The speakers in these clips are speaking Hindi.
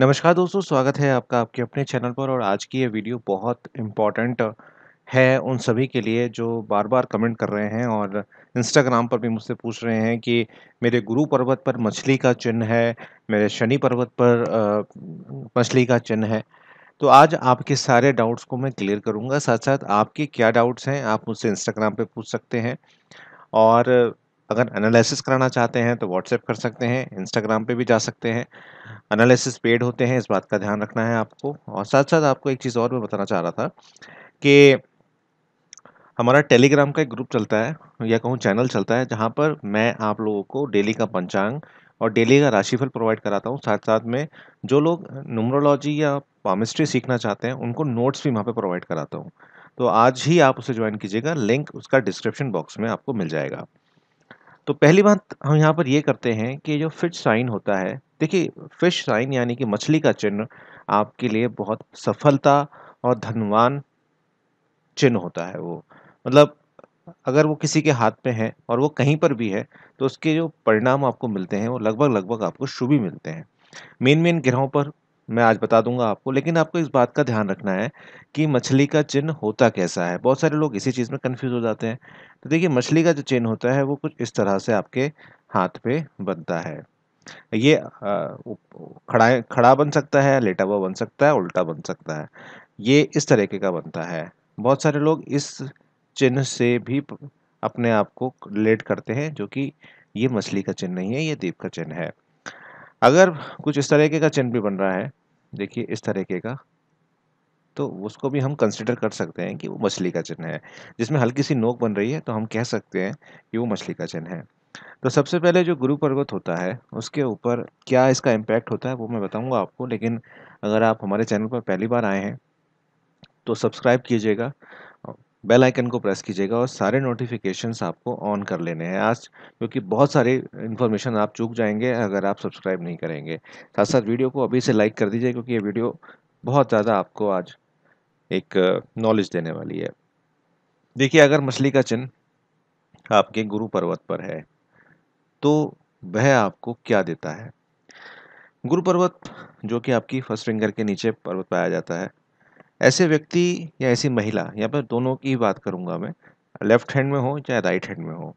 नमस्कार दोस्तों स्वागत है आपका आपके अपने चैनल पर और आज की ये वीडियो बहुत इम्पॉर्टेंट है उन सभी के लिए जो बार बार कमेंट कर रहे हैं और इंस्टाग्राम पर भी मुझसे पूछ रहे हैं कि मेरे गुरु पर्वत पर मछली का चिन्ह है मेरे शनि पर्वत पर मछली का चिन्ह है तो आज आपके सारे डाउट्स को मैं क्लियर करूँगा साथ साथ आपके क्या डाउट्स हैं आप मुझसे इंस्टाग्राम पर पूछ सकते हैं और अगर एनालिसिस कराना चाहते हैं तो व्हाट्सएप कर सकते हैं इंस्टाग्राम पे भी जा सकते हैं एनालिसिस पेड होते हैं इस बात का ध्यान रखना है आपको और साथ साथ आपको एक चीज़ और मैं बताना चाह रहा था कि हमारा टेलीग्राम का एक ग्रुप चलता है या कहूँ चैनल चलता है जहाँ पर मैं आप लोगों को डेली का पंचांग और डेली का राशिफल प्रोवाइड कराता हूँ साथ साथ में जो लोग न्यूमरोलॉजी या पामिस्ट्री सीखना चाहते हैं उनको नोट्स भी वहाँ पर प्रोवाइड कराता हूँ तो आज ही आप उसे ज्वाइन कीजिएगा लिंक उसका डिस्क्रिप्शन बॉक्स में आपको मिल जाएगा तो पहली बात हम यहाँ पर ये करते हैं कि जो फिश साइन होता है देखिए फिश साइन यानी कि मछली का चिन्ह आपके लिए बहुत सफलता और धनवान चिन्ह होता है वो मतलब अगर वो किसी के हाथ में है और वो कहीं पर भी है तो उसके जो परिणाम आपको मिलते हैं वो लगभग लगभग आपको शुभ ही मिलते हैं मेन मेन ग्रहों पर मैं आज बता दूंगा आपको लेकिन आपको इस बात का ध्यान रखना है कि मछली का चिन्ह होता कैसा है बहुत सारे लोग इसी चीज़ में कन्फ्यूज़ हो जाते हैं तो देखिए मछली का जो चिन्ह होता है वो कुछ इस तरह से आपके हाथ पे बनता है ये खड़ा खड़ा बन सकता है लेटा हुआ बन सकता है उल्टा बन सकता है ये इस तरीके का बनता है बहुत सारे लोग इस चिन्ह से भी अपने आप को लेट करते हैं जो कि ये मछली का चिन्ह नहीं है ये दीप का चिन्ह है अगर कुछ इस तरीके का चिन्ह भी बन रहा है देखिए इस तरीके का तो उसको भी हम कंसिडर कर सकते हैं कि वो मछली का चिन्ह है जिसमें हल्की सी नोक बन रही है तो हम कह सकते हैं कि वो मछली का चिन्ह है तो सबसे पहले जो गुरु पर्वत होता है उसके ऊपर क्या इसका इम्पैक्ट होता है वो मैं बताऊंगा आपको लेकिन अगर आप हमारे चैनल पर पहली बार आए हैं तो सब्सक्राइब कीजिएगा बेल आइकन को प्रेस कीजिएगा और सारे नोटिफिकेशंस आपको ऑन कर लेने हैं आज क्योंकि बहुत सारे इन्फॉर्मेशन आप चूक जाएंगे अगर आप सब्सक्राइब नहीं करेंगे साथ साथ वीडियो को अभी से लाइक कर दीजिए क्योंकि ये वीडियो बहुत ज़्यादा आपको आज एक नॉलेज देने वाली है देखिए अगर मछली का चिन्ह आपके गुरु पर्वत पर है तो वह आपको क्या देता है गुरु पर्वत जो कि आपकी फर्स्ट फिंगर के नीचे पर्वत पाया जाता है ऐसे व्यक्ति या ऐसी महिला यहाँ पर दोनों की बात करूँगा मैं लेफ्ट हैंड में हो चाहे राइट हैंड में हो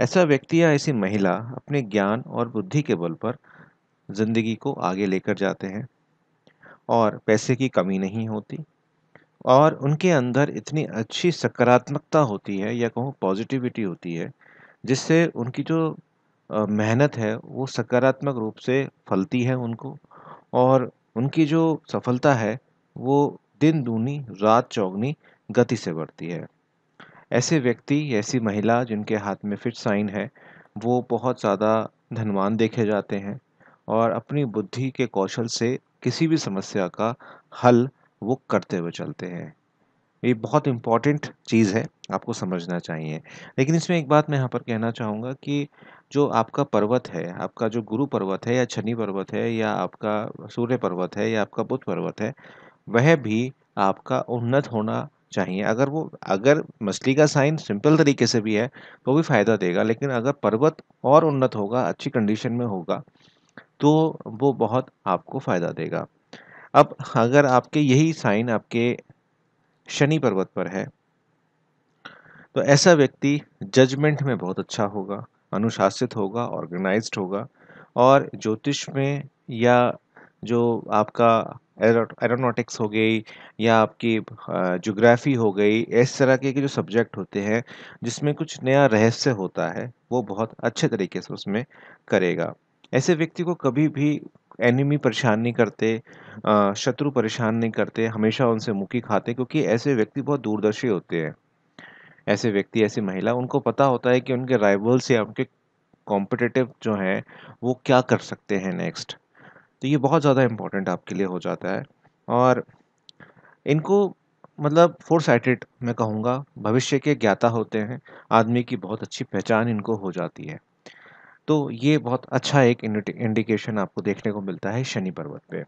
ऐसा व्यक्ति या ऐसी महिला अपने ज्ञान और बुद्धि के बल पर ज़िंदगी को आगे लेकर जाते हैं और पैसे की कमी नहीं होती और उनके अंदर इतनी अच्छी सकारात्मकता होती है या कहूँ पॉजिटिविटी होती है जिससे उनकी जो मेहनत है वो सकारात्मक रूप से फलती है उनको और उनकी जो सफलता है वो दिन दूनी रात चौगनी गति से बढ़ती है ऐसे व्यक्ति ऐसी महिला जिनके हाथ में फिट साइन है वो बहुत ज़्यादा धनवान देखे जाते हैं और अपनी बुद्धि के कौशल से किसी भी समस्या का हल वो करते हुए चलते हैं ये बहुत इम्पॉर्टेंट चीज़ है आपको समझना चाहिए लेकिन इसमें एक बात मैं यहाँ पर कहना चाहूँगा कि जो आपका पर्वत है आपका जो गुरु पर्वत है या छनी पर्वत है या आपका सूर्य पर्वत है या आपका बुध पर्वत है वह भी आपका उन्नत होना चाहिए अगर वो अगर मछली का साइन सिंपल तरीके से भी है तो भी फ़ायदा देगा लेकिन अगर पर्वत और उन्नत होगा अच्छी कंडीशन में होगा तो वो बहुत आपको फ़ायदा देगा अब अगर आपके यही साइन आपके शनि पर्वत पर है तो ऐसा व्यक्ति जजमेंट में बहुत अच्छा होगा अनुशासित होगा ऑर्गेनाइज्ड होगा और ज्योतिष में या जो आपका एरोनॉटिक्स हो गई या आपकी जोग्राफ़ी हो गई इस तरह के जो सब्जेक्ट होते हैं जिसमें कुछ नया रहस्य होता है वो बहुत अच्छे तरीके से उसमें करेगा ऐसे व्यक्ति को कभी भी एनिमी परेशान नहीं करते शत्रु परेशान नहीं करते हमेशा उनसे मुखी खाते क्योंकि ऐसे व्यक्ति बहुत दूरदर्शी होते हैं ऐसे व्यक्ति ऐसी महिला उनको पता होता है कि उनके राइवल्स या उनके कॉम्पिटिटिव जो हैं वो क्या कर सकते हैं नेक्स्ट तो ये बहुत ज़्यादा इम्पोर्टेंट आपके लिए हो जाता है और इनको मतलब फोर साइटेड मैं कहूँगा भविष्य के ज्ञाता होते हैं आदमी की बहुत अच्छी पहचान इनको हो जाती है तो ये बहुत अच्छा एक इंडिकेशन आपको देखने को मिलता है शनि पर्वत पे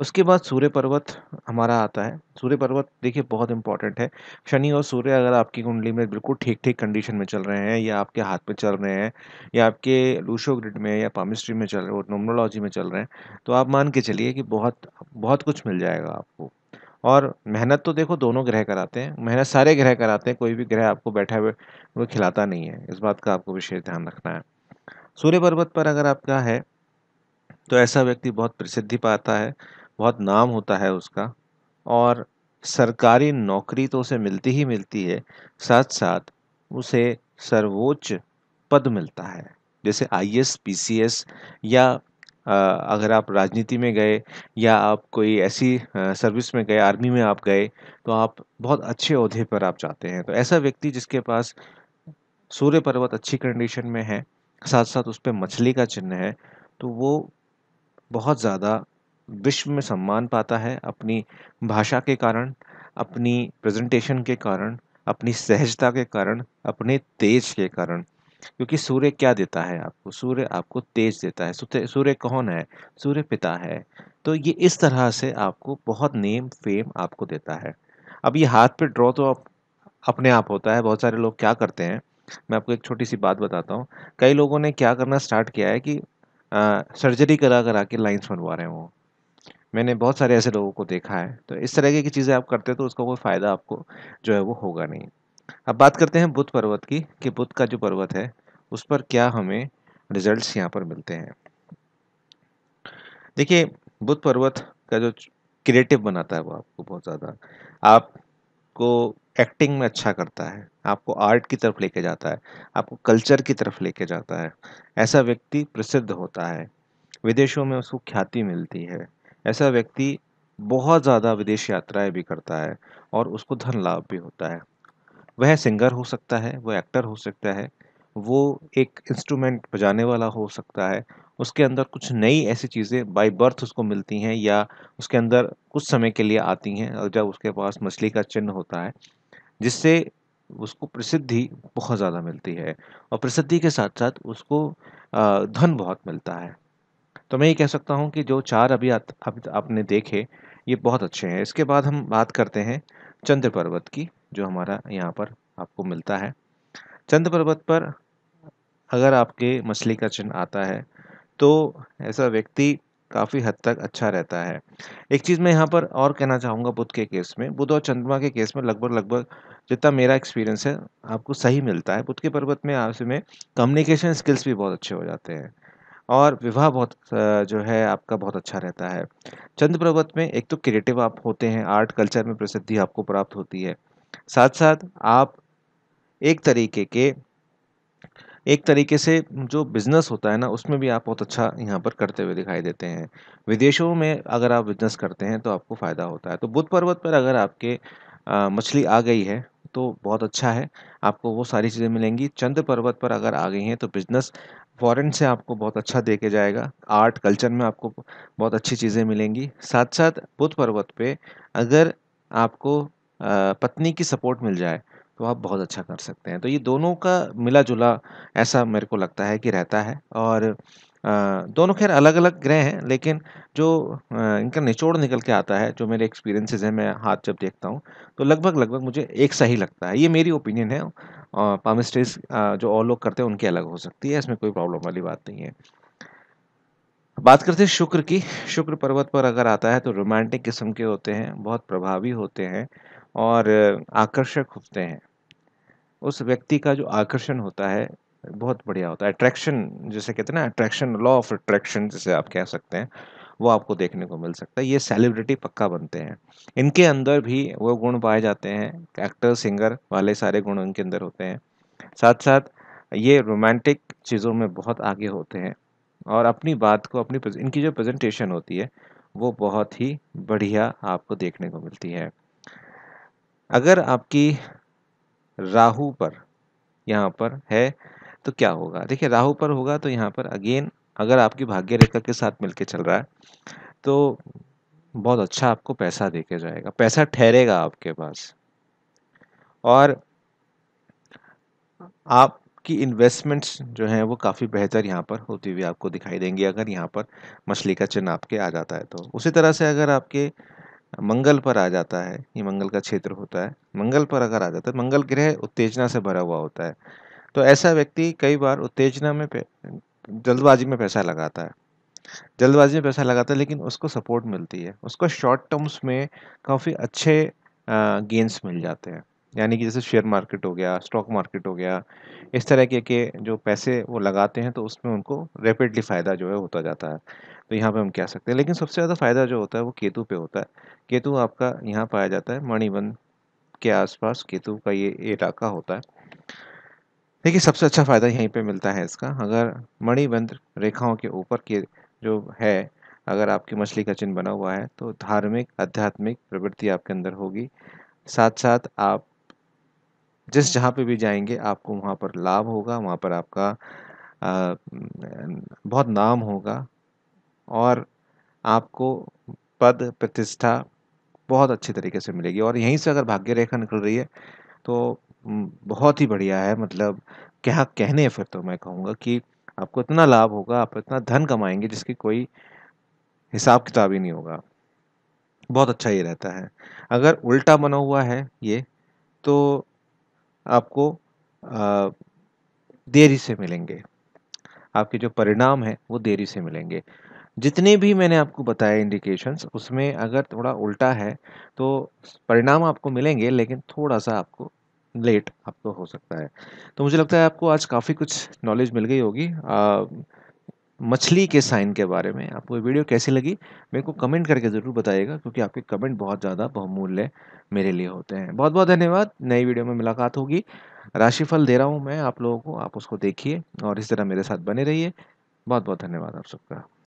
उसके बाद सूर्य पर्वत हमारा आता है सूर्य पर्वत देखिए बहुत इंपॉर्टेंट है शनि और सूर्य अगर आपकी कुंडली में बिल्कुल ठीक ठीक कंडीशन में चल रहे हैं या आपके हाथ में चल रहे हैं या आपके लूशो ग्रिड में या पामिस्ट्री में चल रहे हो नोमोलॉजी में चल रहे हैं तो आप मान के चलिए कि बहुत बहुत कुछ मिल जाएगा आपको और मेहनत तो देखो दोनों ग्रह कराते हैं मेहनत सारे ग्रह कराते हैं कोई भी ग्रह आपको बैठा हुए वो खिलाता नहीं है इस बात का आपको विशेष ध्यान रखना है सूर्य पर्वत पर अगर आपका है तो ऐसा व्यक्ति बहुत प्रसिद्धि पाता है बहुत नाम होता है उसका और सरकारी नौकरी तो उसे मिलती ही मिलती है साथ साथ उसे सर्वोच्च पद मिलता है जैसे I S P C S या अगर आप राजनीति में गए या आप कोई ऐसी सर्विस में गए आर्मी में आप गए तो आप बहुत अच्छे अहदे पर आप जाते हैं तो ऐसा व्यक्ति जिसके पास सूर्य पर्वत अच्छी कंडीशन में है साथ साथ उस पर मछली का चिन्ह है तो वो बहुत ज़्यादा विश्व में सम्मान पाता है अपनी भाषा के कारण अपनी प्रेजेंटेशन के कारण अपनी सहजता के कारण अपने तेज के कारण क्योंकि सूर्य क्या देता है आपको सूर्य आपको तेज देता है सूर्य कौन है सूर्य पिता है तो ये इस तरह से आपको बहुत नेम फेम आपको देता है अब ये हाथ पे ड्रॉ तो आप अपने आप होता है बहुत सारे लोग क्या करते हैं मैं आपको एक छोटी सी बात बताता हूँ कई लोगों ने क्या करना स्टार्ट किया है कि आ, सर्जरी करा करा के लाइन्स बनवा रहे हैं वो मैंने बहुत सारे ऐसे लोगों को देखा है तो इस तरह की चीज़ें आप करते तो उसका कोई फ़ायदा आपको जो है वो होगा नहीं अब बात करते हैं बुद्ध पर्वत की कि बुद्ध का जो पर्वत है उस पर क्या हमें रिजल्ट्स यहाँ पर मिलते हैं देखिए बुद्ध पर्वत का जो क्रिएटिव बनाता है वो आपको बहुत ज़्यादा आपको एक्टिंग में अच्छा करता है आपको आर्ट की तरफ लेके जाता है आपको कल्चर की तरफ लेके जाता है ऐसा व्यक्ति प्रसिद्ध होता है विदेशों में उसको ख्याति मिलती है ऐसा व्यक्ति बहुत ज़्यादा विदेश यात्राएं भी करता है और उसको धन लाभ भी होता है वह सिंगर हो सकता है वह एक्टर हो सकता है वो एक इंस्ट्रूमेंट बजाने वाला हो सकता है उसके अंदर कुछ नई ऐसी चीज़ें बाई बर्थ उसको मिलती हैं या उसके अंदर कुछ समय के लिए आती हैं और जब उसके पास मछली का चिन्ह होता है जिससे उसको प्रसिद्धि बहुत ज़्यादा मिलती है और प्रसिद्धि के साथ साथ उसको धन बहुत मिलता है तो मैं ये कह सकता हूँ कि जो चार अभी आप, आप, आपने देखे ये बहुत अच्छे हैं इसके बाद हम बात करते हैं चंद्र पर्वत की जो हमारा यहाँ पर आपको मिलता है चंद्र पर्वत पर अगर आपके मछली का चिन्ह आता है तो ऐसा व्यक्ति काफ़ी हद तक अच्छा रहता है एक चीज़ मैं यहाँ पर और कहना चाहूँगा बुध के केस में बुध और चंद्रमा के केस में लगभग लगभग जितना मेरा एक्सपीरियंस है आपको सही मिलता है बुध के पर्वत में आपसे में कम्युनिकेशन स्किल्स भी बहुत अच्छे हो जाते हैं और विवाह बहुत जो है आपका बहुत अच्छा रहता है चंद्र पर्वत में एक तो क्रिएटिव आप होते हैं आर्ट कल्चर में प्रसिद्धि आपको प्राप्त होती है साथ साथ आप एक तरीके के एक तरीके से जो बिज़नेस होता है ना उसमें भी आप बहुत अच्छा यहाँ पर करते हुए दिखाई देते हैं विदेशों में अगर आप बिज़नेस करते हैं तो आपको फ़ायदा होता है तो बुध पर्वत पर अगर आपके मछली आ गई है तो बहुत अच्छा है आपको वो सारी चीज़ें मिलेंगी चंद्र पर्वत पर अगर आ गई हैं तो बिज़नेस फॉरेन से आपको बहुत अच्छा देखे जाएगा आर्ट कल्चर में आपको बहुत अच्छी चीज़ें मिलेंगी साथ साथ बुद्ध पर्वत पे अगर आपको पत्नी की सपोर्ट मिल जाए तो आप बहुत अच्छा कर सकते हैं तो ये दोनों का मिला जुला ऐसा मेरे को लगता है कि रहता है और दोनों खैर अलग अलग ग्रह हैं लेकिन जो इनका निचोड़ निकल के आता है जो मेरे एक्सपीरियंसेस हैं मैं हाथ जब देखता हूँ तो लगभग लगभग मुझे एक सा ही लगता है ये मेरी ओपिनियन है पामिस्ट्रीज जो और लोग करते हैं उनकी अलग हो सकती है इसमें कोई प्रॉब्लम वाली बात नहीं है बात करते हैं शुक्र की शुक्र पर्वत पर अगर आता है तो रोमांटिक किस्म के होते हैं बहुत प्रभावी होते हैं और आकर्षक होते हैं उस व्यक्ति का जो आकर्षण होता है बहुत बढ़िया होता है अट्रैक्शन जैसे कहते हैं ना अट्रैक्शन लॉ ऑफ अट्रैक्शन जैसे आप कह सकते हैं वो आपको देखने को मिल सकता है ये सेलिब्रिटी पक्का बनते हैं इनके अंदर भी वो गुण पाए जाते हैं एक्टर सिंगर वाले सारे गुण इनके अंदर होते हैं साथ साथ ये रोमांटिक चीज़ों में बहुत आगे होते हैं और अपनी बात को अपनी इनकी जो प्रेजेंटेशन होती है वो बहुत ही बढ़िया आपको देखने को मिलती है अगर आपकी राहु पर यहाँ पर है तो क्या होगा देखिए राहु पर होगा तो यहाँ पर अगेन अगर आपकी भाग्य रेखा के साथ मिलके चल रहा है तो बहुत अच्छा आपको पैसा देके जाएगा पैसा ठहरेगा आपके पास और आपकी इन्वेस्टमेंट्स जो हैं वो काफ़ी बेहतर यहाँ पर होती हुई आपको दिखाई देंगी अगर यहाँ पर मछली का चिन्ह आपके आ जाता है तो उसी तरह से अगर आपके मंगल पर आ जाता है ये मंगल का क्षेत्र होता है मंगल पर अगर आ जाता है तो मंगल ग्रह उत्तेजना से भरा हुआ होता है तो ऐसा व्यक्ति कई बार उत्तेजना में जल्दबाजी में पैसा लगाता है जल्दबाजी में पैसा लगाता है लेकिन उसको सपोर्ट मिलती है उसको शॉर्ट टर्म्स में काफ़ी अच्छे गेंस मिल जाते हैं यानी कि जैसे शेयर मार्केट हो गया स्टॉक मार्केट हो गया इस तरह के के जो पैसे वो लगाते हैं तो उसमें उनको रैपिडली फ़ायदा जो है होता जाता है तो यहाँ पे हम कह सकते हैं लेकिन सबसे ज़्यादा फ़ायदा जो होता है वो केतु पे होता है केतु आपका यहाँ पाया जाता है मणिबन के आसपास केतु का ये इलाका होता है देखिए सबसे अच्छा फ़ायदा यहीं पे मिलता है इसका अगर मणिबंध रेखाओं के ऊपर के जो है अगर आपकी मछली का चिन्ह बना हुआ है तो धार्मिक आध्यात्मिक प्रवृत्ति आपके अंदर होगी साथ साथ आप जिस जहाँ पे भी जाएंगे आपको वहाँ पर लाभ होगा वहाँ पर आपका आ, बहुत नाम होगा और आपको पद प्रतिष्ठा बहुत अच्छे तरीके से मिलेगी और यहीं से अगर भाग्य रेखा निकल रही है तो बहुत ही बढ़िया है मतलब क्या कहने फिर तो मैं कहूँगा कि आपको इतना लाभ होगा, आप इतना धन कमाएंगे जिसकी कोई हिसाब-किताब ही नहीं होगा। बहुत अच्छा ये रहता है। अगर उल्टा बना हुआ है ये, तो आपको देरी से मिलेंगे। आपके जो परिणाम हैं, वो देरी से मिलेंगे। जितने भी मैंने आपको बताए इंडिकेशंस उसमें अगर थोड़ा उल्टा है, तो परिणाम आपको मिलेंगे लेकिन थोड़ा-सा आपको लेट आपको तो हो सकता है तो मुझे लगता है आपको आज काफ़ी कुछ नॉलेज मिल गई होगी मछली के साइन के बारे में आपको वीडियो कैसी लगी मेरे को कमेंट करके ज़रूर बताइएगा क्योंकि आपके कमेंट बहुत ज़्यादा बहुमूल्य मेरे लिए होते हैं बहुत बहुत धन्यवाद नई वीडियो में मुलाकात होगी राशिफल दे रहा हूँ मैं आप लोगों को आप उसको देखिए और इस तरह मेरे साथ बने रहिए बहुत बहुत धन्यवाद आप सबका